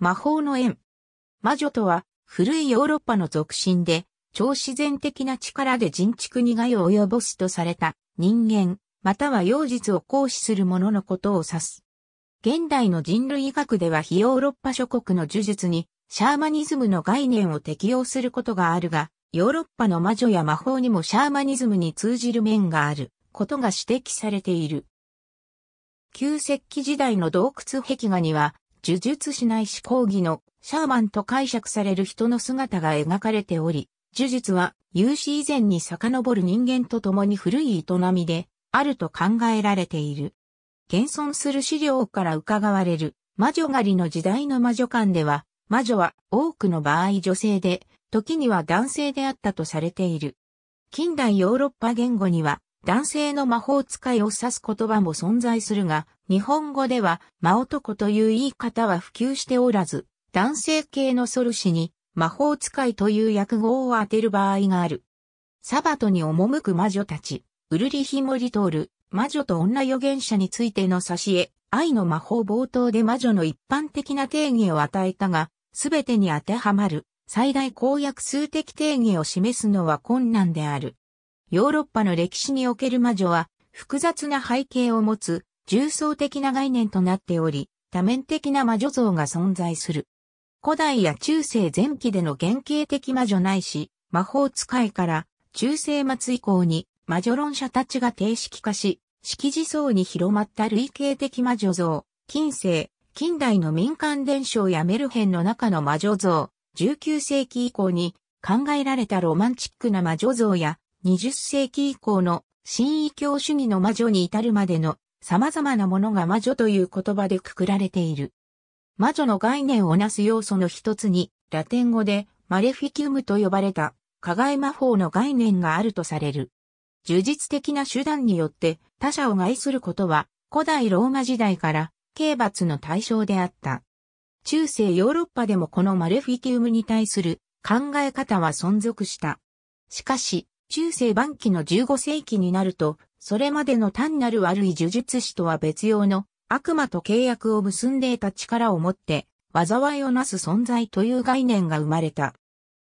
魔法の縁。魔女とは、古いヨーロッパの俗信で、超自然的な力で人畜に害を及ぼすとされた人間、または妖術を行使する者のことを指す。現代の人類学では非ヨーロッパ諸国の呪術にシャーマニズムの概念を適用することがあるが、ヨーロッパの魔女や魔法にもシャーマニズムに通じる面があることが指摘されている。旧石器時代の洞窟壁画には呪術師ないし講義のシャーマンと解釈される人の姿が描かれており、呪術は有史以前に遡る人間と共に古い営みであると考えられている。現存する資料から伺われる魔女狩りの時代の魔女館では、魔女は多くの場合女性で、時には男性であったとされている。近代ヨーロッパ言語には男性の魔法使いを指す言葉も存在するが、日本語では、魔男という言い方は普及しておらず、男性系のソル氏に魔法使いという訳語を当てる場合がある。サバトに赴く魔女たち、ウルリヒモリトール、魔女と女預言者についての差し絵、愛の魔法冒頭で魔女の一般的な定義を与えたが、すべてに当てはまる、最大公約数的定義を示すのは困難である。ヨーロッパの歴史における魔女は、複雑な背景を持つ重層的な概念となっており、多面的な魔女像が存在する。古代や中世前期での原型的魔女ないし、魔法使いから中世末以降に魔女論者たちが定式化し、識字層に広まった類型的魔女像、近世、近代の民間伝承やメルヘンの中の魔女像、19世紀以降に考えられたロマンチックな魔女像や20世紀以降の新異教主義の魔女に至るまでの様々なものが魔女という言葉でくくられている。魔女の概念をなす要素の一つに、ラテン語でマレフィキウムと呼ばれた、加害魔法の概念があるとされる。呪術的な手段によって他者を害することは、古代ローマ時代から刑罰の対象であった。中世ヨーロッパでもこのマレフィキウムに対する考え方は存続した。しかし、中世晩期の15世紀になると、それまでの単なる悪い呪術師とは別用の悪魔と契約を結んで得た力を持って災いをなす存在という概念が生まれた。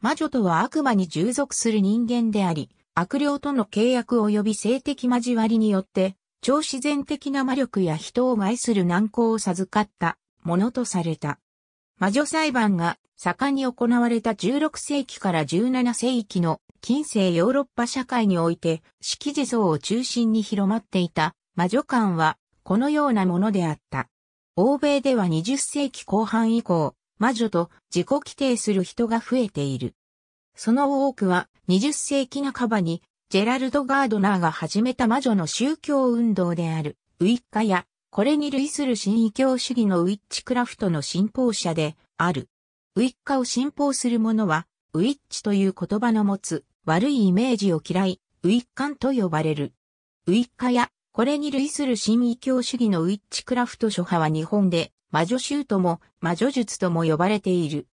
魔女とは悪魔に従属する人間であり、悪霊との契約及び性的交わりによって、超自然的な魔力や人を害する難航を授かったものとされた。魔女裁判が盛んに行われた16世紀から17世紀の近世ヨーロッパ社会において、色地層を中心に広まっていた魔女感は、このようなものであった。欧米では20世紀後半以降、魔女と自己規定する人が増えている。その多くは20世紀半ばにジェラルド・ガードナーが始めた魔女の宗教運動であるウィッカやこれに類する新異教主義のウィッチクラフトの信奉者である。ウィッカを信奉する者はウィッチという言葉の持つ悪いイメージを嫌い、ウィッカンと呼ばれる。ウィッカや、これに類する神異教主義のウィッチクラフト諸派は日本で、魔女衆とも、魔女術とも呼ばれている。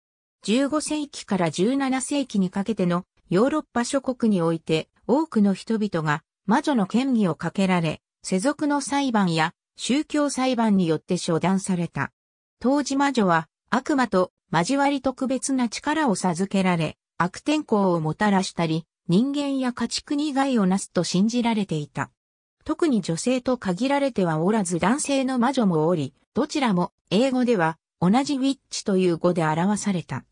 15世紀から17世紀にかけてのヨーロッパ諸国において多くの人々が魔女の権威をかけられ、世俗の裁判や宗教裁判によって処断された。当時魔女は悪魔と交わり特別な力を授けられ、悪天候をもたらしたり、人間や家畜に害をなすと信じられていた。特に女性と限られてはおらず男性の魔女もおり、どちらも英語では同じウィッチという語で表された。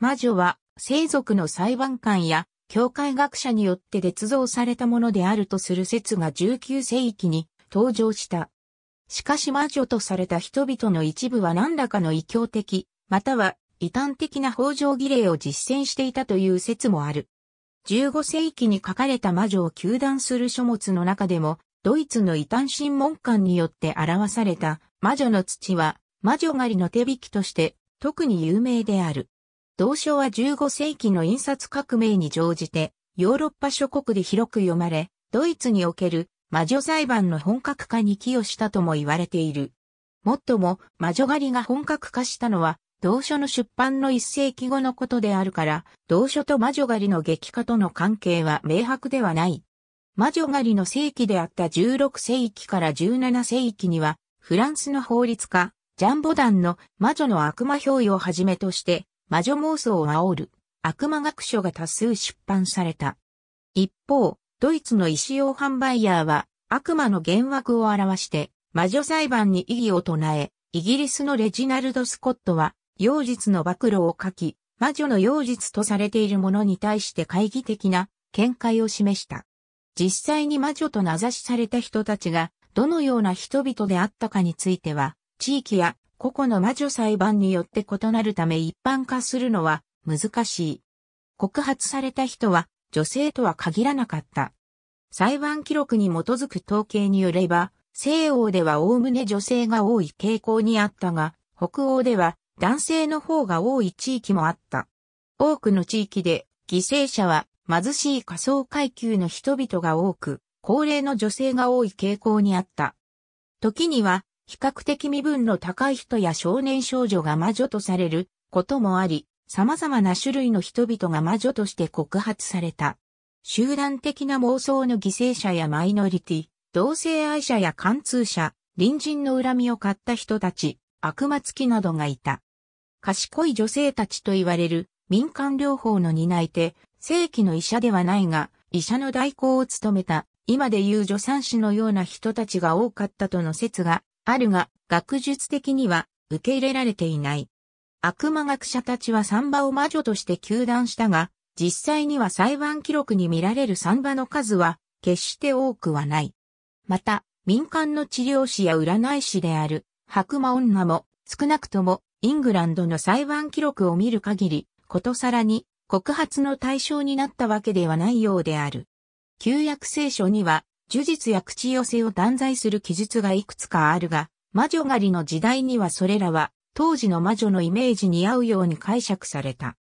魔女は生族の裁判官や教会学者によって捏造されたものであるとする説が19世紀に登場した。しかし魔女とされた人々の一部は何らかの異教的、または異端的な法上儀礼を実践していたという説もある。15世紀に書かれた魔女を求断する書物の中でも、ドイツの異端審問官によって表された魔女の土は魔女狩りの手引きとして特に有名である。同書は15世紀の印刷革命に乗じてヨーロッパ諸国で広く読まれ、ドイツにおける魔女裁判の本格化に寄与したとも言われている。もっとも魔女狩りが本格化したのは同書の出版の一世紀後のことであるから、同書と魔女狩りの激化との関係は明白ではない。魔女狩りの世紀であった16世紀から17世紀には、フランスの法律家、ジャンボダンの魔女の悪魔表意をはじめとして、魔女妄想を煽る悪魔学書が多数出版された。一方、ドイツの石用販売ヤーは悪魔の幻惑を表して魔女裁判に異議を唱え、イギリスのレジナルド・スコットは妖術の暴露を書き、魔女の妖術とされているものに対して懐疑的な見解を示した。実際に魔女と名指しされた人たちが、どのような人々であったかについては、地域や個々の魔女裁判によって異なるため一般化するのは難しい。告発された人は女性とは限らなかった。裁判記録に基づく統計によれば、西欧では概ね女性が多い傾向にあったが、北欧では男性の方が多い地域もあった。多くの地域で犠牲者は貧しい仮想階級の人々が多く、高齢の女性が多い傾向にあった。時には、比較的身分の高い人や少年少女が魔女とされることもあり、様々な種類の人々が魔女として告発された。集団的な妄想の犠牲者やマイノリティ、同性愛者や貫通者、隣人の恨みを買った人たち、悪魔付きなどがいた。賢い女性たちと言われる民間療法の担い手、正規の医者ではないが、医者の代行を務めた、今でいう助産師のような人たちが多かったとの説があるが、学術的には受け入れられていない。悪魔学者たちはサンバを魔女として求断したが、実際には裁判記録に見られるサンバの数は決して多くはない。また、民間の治療師や占い師である白魔女も少なくともイングランドの裁判記録を見る限り、ことさらに告発の対象になったわけではないようである。旧約聖書には、呪術や口寄せを断罪する記述がいくつかあるが、魔女狩りの時代にはそれらは、当時の魔女のイメージに合うように解釈された。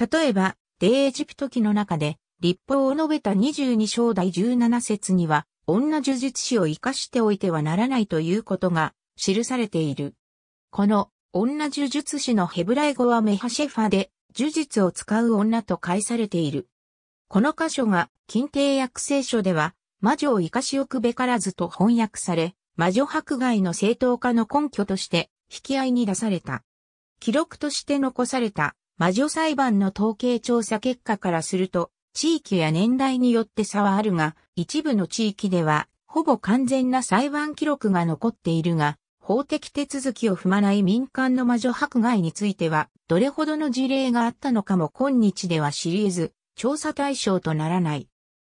例えば、デエジプト記の中で、立法を述べた22章第17節には、女呪術師を生かしておいてはならないということが記されている。この女呪術師のヘブライ語はメハシェファで、呪術を使う女と解されている。この箇所が、近帝訳聖書では、魔女を生かし置くべからずと翻訳され、魔女迫害の正当化の根拠として、引き合いに出された。記録として残された、魔女裁判の統計調査結果からすると、地域や年代によって差はあるが、一部の地域では、ほぼ完全な裁判記録が残っているが、法的手続きを踏まない民間の魔女迫害については、どれほどの事例があったのかも今日では知り得ず、調査対象とならない。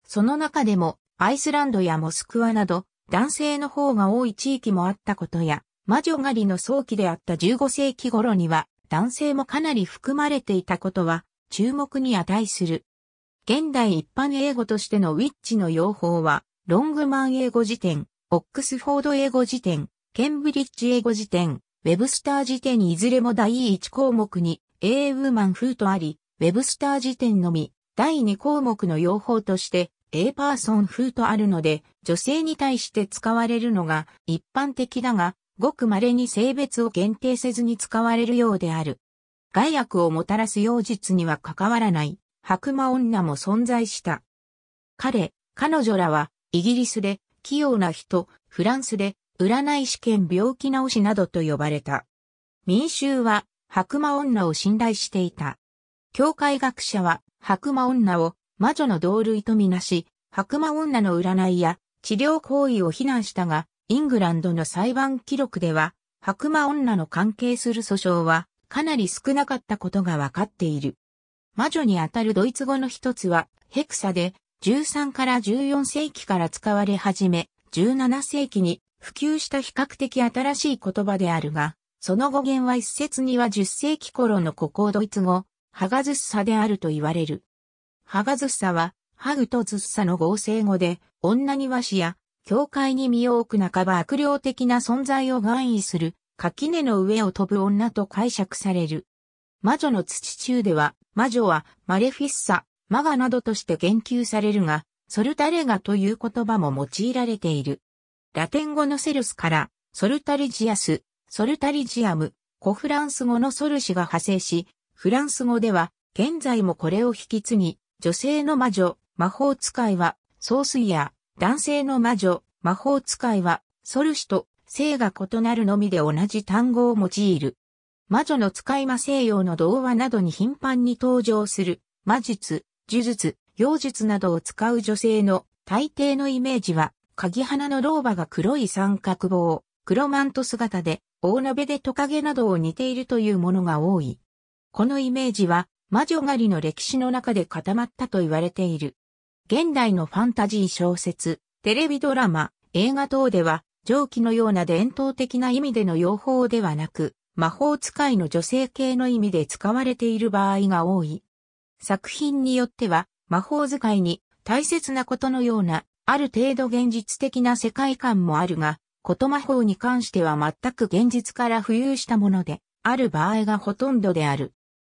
その中でも、アイスランドやモスクワなど、男性の方が多い地域もあったことや、魔女狩りの早期であった15世紀頃には、男性もかなり含まれていたことは、注目に値する。現代一般英語としてのウィッチの用法は、ロングマン英語辞典、オックスフォード英語辞典、ケンブリッジ英語辞典、ウェブスター辞典いずれも第1項目に、英ウーマン風とあり、ウェブスター辞典のみ、第2項目の用法として、A パーソン風とあるので、女性に対して使われるのが一般的だが、ごく稀に性別を限定せずに使われるようである。害悪をもたらす妖術には関わらない、白魔女も存在した。彼、彼女らは、イギリスで、器用な人、フランスで、占い試験病気治しなどと呼ばれた。民衆は白馬女を信頼していた。教会学者は白馬女を魔女の同類とみなし、白馬女の占いや治療行為を非難したが、イングランドの裁判記録では、白馬女の関係する訴訟はかなり少なかったことがわかっている。魔女にあたるドイツ語の一つはヘクサで13から14世紀から使われ始め、17世紀に普及した比較的新しい言葉であるが、その語源は一説には10世紀頃の古高ドイツ語、ハガズッサであると言われる。ハガズッサは、ハグとズッサの合成語で、女庭師や、教会に身を置く半ば悪霊的な存在を含意する、垣根の上を飛ぶ女と解釈される。魔女の土中では、魔女は、マレフィッサ、マガなどとして言及されるが、ソルタレガという言葉も用いられている。ラテン語のセルスから、ソルタリジアス、ソルタリジアム、古フランス語のソルシが派生し、フランス語では、現在もこれを引き継ぎ、女性の魔女、魔法使いは、イヤや、男性の魔女、魔法使いは、ソルシと、性が異なるのみで同じ単語を用いる。魔女の使い魔西洋の童話などに頻繁に登場する、魔術、呪術、妖術などを使う女性の大抵のイメージは、鍵花の老婆が黒い三角棒、黒マント姿で、大鍋でトカゲなどを似ているというものが多い。このイメージは、魔女狩りの歴史の中で固まったと言われている。現代のファンタジー小説、テレビドラマ、映画等では、上記のような伝統的な意味での用法ではなく、魔法使いの女性系の意味で使われている場合が多い。作品によっては、魔法使いに大切なことのようなある程度現実的な世界観もあるが、こと魔法に関しては全く現実から浮遊したもので、ある場合がほとんどである。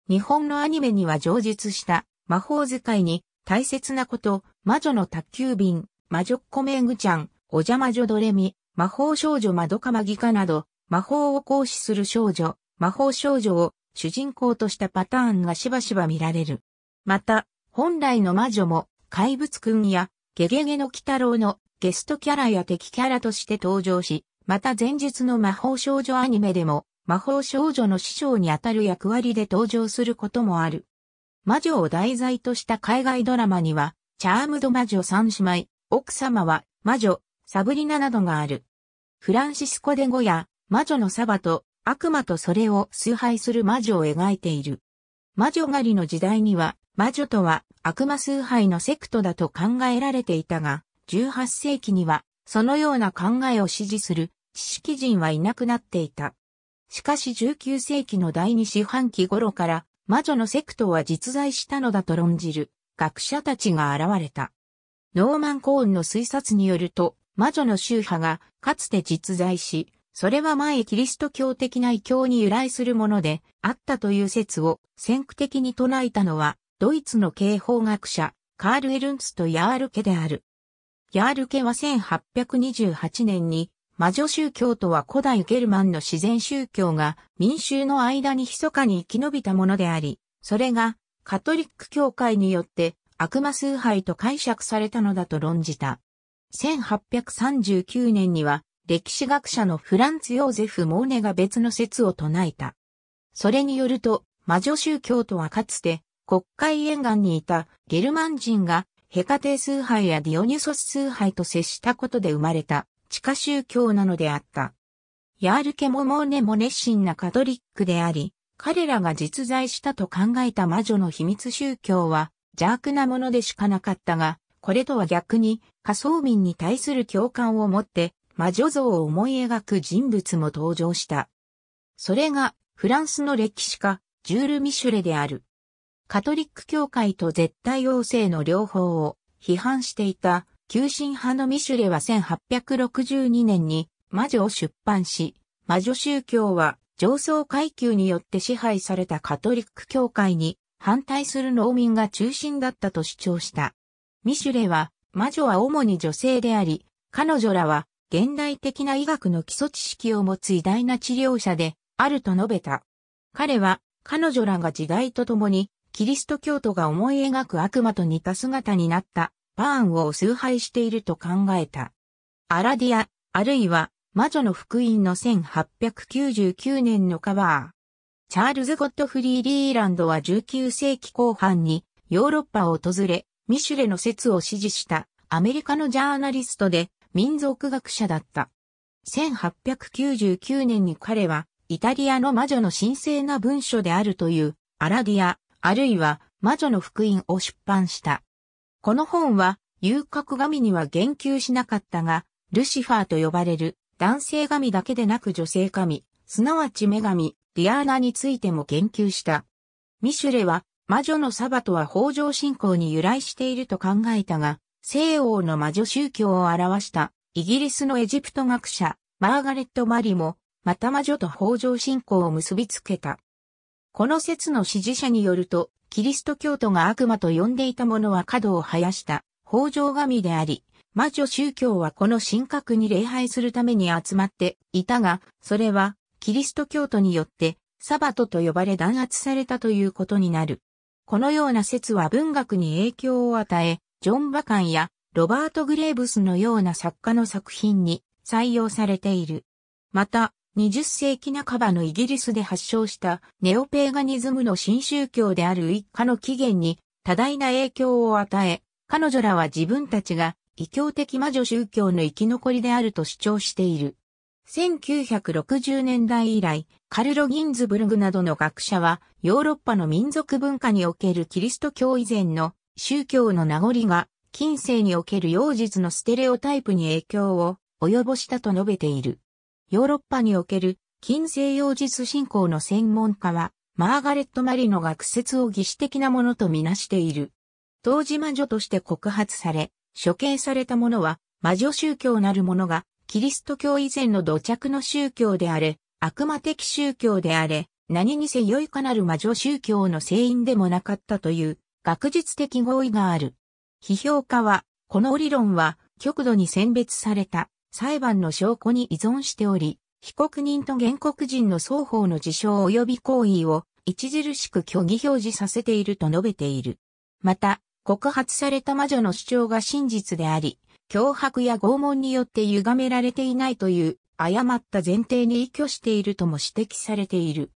日本のアニメには上述した魔法使いに大切なこと、魔女の宅急便、魔女っ子メグちゃん、お邪魔女ドレミ、魔法少女マドカマギカなど、魔法を行使する少女、魔法少女を主人公としたパターンがしばしば見られる。また、本来の魔女も怪物くんやゲゲゲの鬼太郎のゲストキャラや敵キャラとして登場し、また前述の魔法少女アニメでも魔法少女の師匠にあたる役割で登場することもある。魔女を題材とした海外ドラマには、チャームド魔女三姉妹、奥様は魔女、サブリナなどがある。フランシスコ・デ・ゴや魔女のサバと悪魔とそれを崇拝する魔女を描いている。魔女狩りの時代には魔女とは悪魔崇拝のセクトだと考えられていたが、18世紀にはそのような考えを支持する知識人はいなくなっていた。しかし19世紀の第二四半期頃から魔女のセクトは実在したのだと論じる学者たちが現れた。ノーマン・コーンの推察によると魔女の宗派がかつて実在し、それは前キリスト教的な異教に由来するものであったという説を先駆的に唱えたのはドイツの刑法学者、カール・エルンツとヤール家である。ヤール家は1828年に、魔女宗教とは古代ゲルマンの自然宗教が民衆の間に密かに生き延びたものであり、それがカトリック教会によって悪魔崇拝と解釈されたのだと論じた。1839年には歴史学者のフランツ・ヨーゼフ・モーネが別の説を唱えた。それによると、魔女宗教とはかつて国会沿岸にいたゲルマン人がヘカテ崇拝やディオニュソス崇拝と接したことで生まれた地下宗教なのであった。ヤールケもモーネも熱心なカトリックであり、彼らが実在したと考えた魔女の秘密宗教は邪悪なものでしかなかったが、これとは逆に仮想民に対する共感を持って魔女像を思い描く人物も登場した。それがフランスの歴史家、ジュール・ミシュレである。カトリック教会と絶対王政の両方を批判していた、急進派のミシュレは1862年に魔女を出版し、魔女宗教は上層階級によって支配されたカトリック教会に反対する農民が中心だったと主張した。ミシュレは、魔女は主に女性であり、彼女らは現代的な医学の基礎知識を持つ偉大な治療者であると述べた。彼は彼女らが時代とともにキリスト教徒が思い描く悪魔と似た姿になったバーンを崇拝していると考えた。アラディア、あるいは魔女の福音の1899年のカバー。チャールズ・ゴッドフリー・リーランドは19世紀後半にヨーロッパを訪れ、ミシュレの説を支持したアメリカのジャーナリストで民族学者だった。1899年に彼はイタリアの魔女の神聖な文書であるというアラディア、あるいは魔女の福音を出版した。この本は、遊郭神には言及しなかったが、ルシファーと呼ばれる男性神だけでなく女性神、すなわち女神、ディアーナについても言及した。ミシュレは、魔女のサバとは法上信仰に由来していると考えたが、西欧の魔女宗教を表したイギリスのエジプト学者、マーガレット・マリも、また魔女と法上信仰を結びつけた。この説の支持者によると、キリスト教徒が悪魔と呼んでいたものは角を生やした北条神であり、魔女宗教はこの神格に礼拝するために集まっていたが、それはキリスト教徒によってサバトと呼ばれ弾圧されたということになる。このような説は文学に影響を与え、ジョン・バカンやロバート・グレーブスのような作家の作品に採用されている。また、20世紀半ばのイギリスで発祥したネオペーガニズムの新宗教である一家の起源に多大な影響を与え、彼女らは自分たちが異教的魔女宗教の生き残りであると主張している。1960年代以来、カルロ・ギンズブルグなどの学者は、ヨーロッパの民族文化におけるキリスト教以前の宗教の名残が、近世における妖術のステレオタイプに影響を及ぼしたと述べている。ヨーロッパにおける近西洋実信仰の専門家は、マーガレット・マリの学説を疑似的なものとみなしている。当時魔女として告発され、処刑された者は、魔女宗教なるものが、キリスト教以前の土着の宗教であれ、悪魔的宗教であれ、何にせ良いかなる魔女宗教の聖因でもなかったという、学術的合意がある。批評家は、この理論は、極度に選別された裁判の証拠に依存しており、被告人と原告人の双方の事象及び行為を著しく虚偽表示させていると述べている。また、告発された魔女の主張が真実であり、脅迫や拷問によって歪められていないという誤った前提に依拠しているとも指摘されている。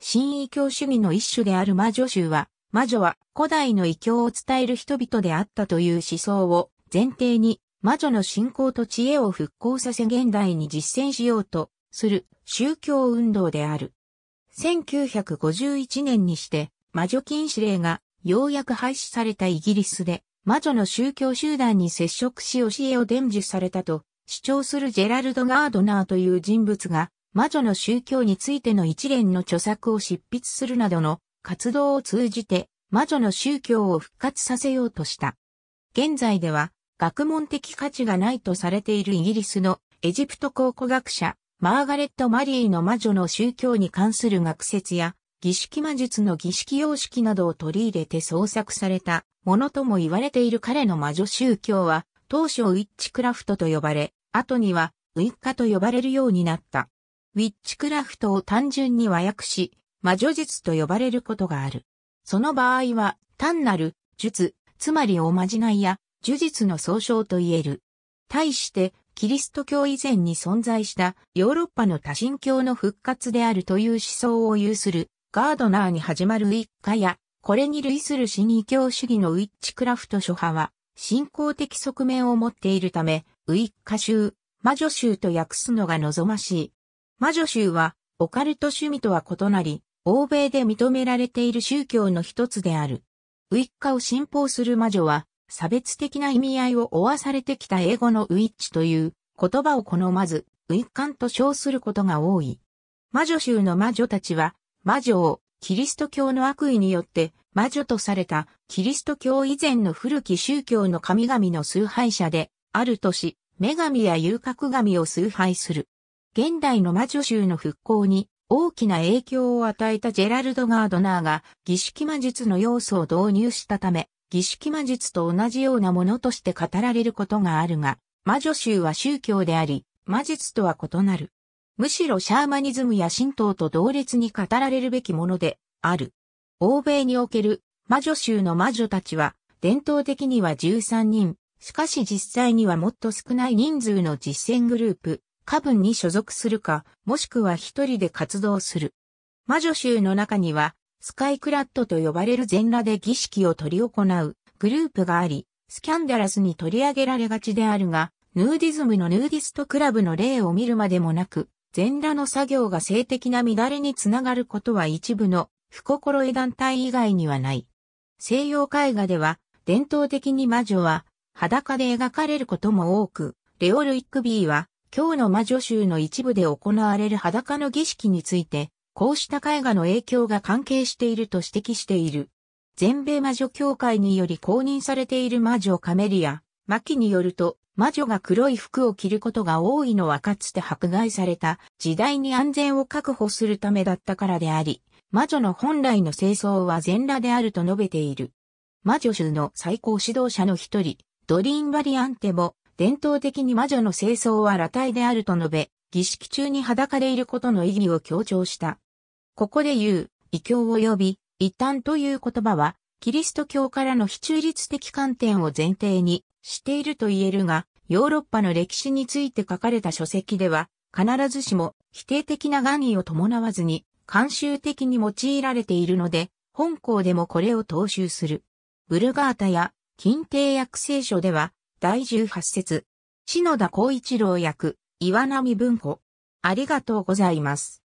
新異教主義の一種である魔女集は、魔女は古代の異教を伝える人々であったという思想を前提に魔女の信仰と知恵を復興させ現代に実践しようとする宗教運動である。1951年にして魔女禁止令がようやく廃止されたイギリスで魔女の宗教集団に接触し教えを伝授されたと主張するジェラルド・ガードナーという人物が魔女の宗教についての一連の著作を執筆するなどの活動を通じて魔女の宗教を復活させようとした。現在では学問的価値がないとされているイギリスのエジプト考古学者、マーガレット・マリーの魔女の宗教に関する学説や、儀式魔術の儀式様式などを取り入れて創作されたものとも言われている彼の魔女宗教は、当初ウィッチクラフトと呼ばれ、後にはウィッカと呼ばれるようになった。ウィッチクラフトを単純に和訳し、魔女術と呼ばれることがある。その場合は、単なる術、つまりおまじないや呪術の総称と言える。対して、キリスト教以前に存在したヨーロッパの多神教の復活であるという思想を有するガードナーに始まる一家や、これに類する死に教主義のウィッチクラフト諸派は、信仰的側面を持っているため、ウィッカ州、魔女州と訳すのが望ましい。魔女州は、オカルト趣味とは異なり、欧米で認められている宗教の一つである。ウィッカを信奉する魔女は、差別的な意味合いを負わされてきた英語のウィッチという言葉を好まず、ウィッカンと称することが多い。魔女衆の魔女たちは、魔女をキリスト教の悪意によって魔女とされたキリスト教以前の古き宗教の神々の崇拝者であるとし、女神や遊郭神を崇拝する。現代の魔女衆の復興に大きな影響を与えたジェラルド・ガードナーが儀式魔術の要素を導入したため、儀式魔術と同じようなものとして語られることがあるが、魔女宗は宗教であり、魔術とは異なる。むしろシャーマニズムや神道と同列に語られるべきものである。欧米における魔女宗の魔女たちは、伝統的には13人、しかし実際にはもっと少ない人数の実践グループ、下分に所属するか、もしくは一人で活動する。魔女宗の中には、スカイクラットと呼ばれる全裸で儀式を取り行うグループがあり、スキャンダラスに取り上げられがちであるが、ヌーディズムのヌーディストクラブの例を見るまでもなく、全裸の作業が性的な乱れにつながることは一部の不心得団体以外にはない。西洋絵画では、伝統的に魔女は裸で描かれることも多く、レオル・イックビーは、今日の魔女集の一部で行われる裸の儀式について、こうした絵画の影響が関係していると指摘している。全米魔女協会により公認されている魔女カメリア、マキによると、魔女が黒い服を着ることが多いのはかつて迫害された時代に安全を確保するためだったからであり、魔女の本来の清掃は全裸であると述べている。魔女州の最高指導者の一人、ドリーン・バリアンテも、伝統的に魔女の清掃は裸体であると述べ、儀式中に裸でいることの意義を強調した。ここで言う、異教及び、異端という言葉は、キリスト教からの非中立的観点を前提にしていると言えるが、ヨーロッパの歴史について書かれた書籍では、必ずしも否定的な願意を伴わずに、慣習的に用いられているので、本校でもこれを踏襲する。ブルガータや、近帝訳聖書では、第18節、篠田光一郎役、岩波文庫。ありがとうございます。